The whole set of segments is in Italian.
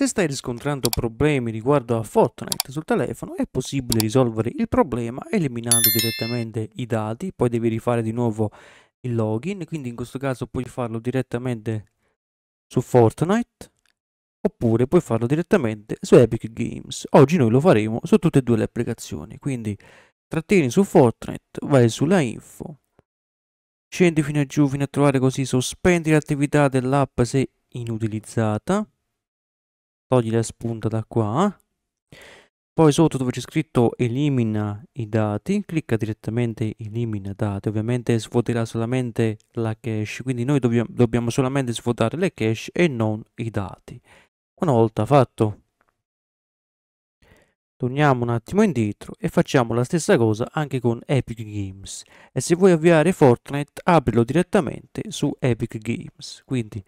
Se stai riscontrando problemi riguardo a Fortnite sul telefono è possibile risolvere il problema eliminando direttamente i dati, poi devi rifare di nuovo il login, quindi in questo caso puoi farlo direttamente su Fortnite oppure puoi farlo direttamente su Epic Games. Oggi noi lo faremo su tutte e due le applicazioni, quindi trattieni su Fortnite, vai sulla info, scendi fino a giù fino a trovare così sospendi l'attività dell'app se inutilizzata togli la spunta da qua poi sotto dove c'è scritto elimina i dati clicca direttamente elimina dati ovviamente svuoterà solamente la cache quindi noi dobbiamo, dobbiamo solamente svuotare le cache e non i dati una volta fatto torniamo un attimo indietro e facciamo la stessa cosa anche con Epic Games e se vuoi avviare Fortnite aprilo direttamente su Epic Games quindi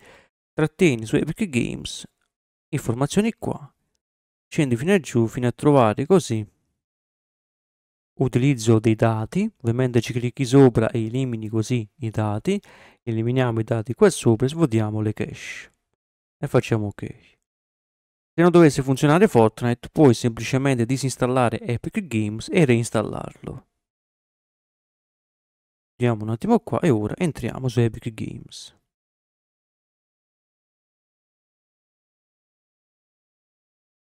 tratteni su Epic Games informazioni qua. Scendi fino a giù fino a trovare così. Utilizzo dei dati, ovviamente ci clicchi sopra e elimini così i dati. Eliminiamo i dati qua sopra e svuotiamo le cache. E facciamo ok. Se non dovesse funzionare Fortnite, puoi semplicemente disinstallare Epic Games e reinstallarlo. Andiamo un attimo qua e ora entriamo su Epic Games.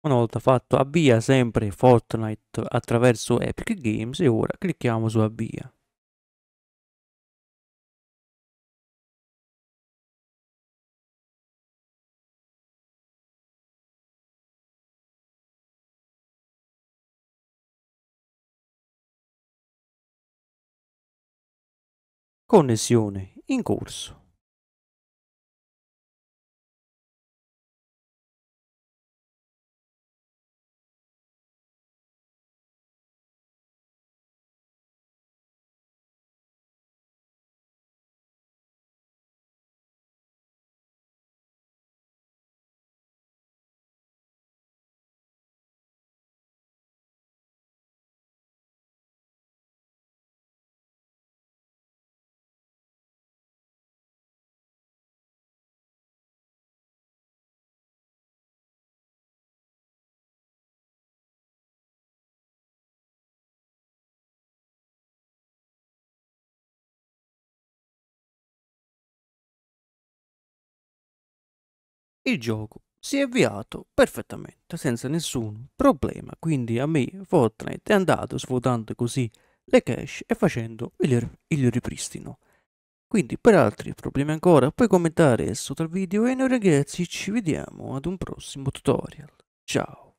Una volta fatto avvia sempre Fortnite attraverso Epic Games e ora clicchiamo su avvia. Connessione in corso. Il gioco si è avviato perfettamente, senza nessun problema, quindi a me Fortnite è andato svuotando così le cache e facendo il, il ripristino. Quindi per altri problemi ancora puoi commentare sotto al video e noi ragazzi ci vediamo ad un prossimo tutorial. Ciao!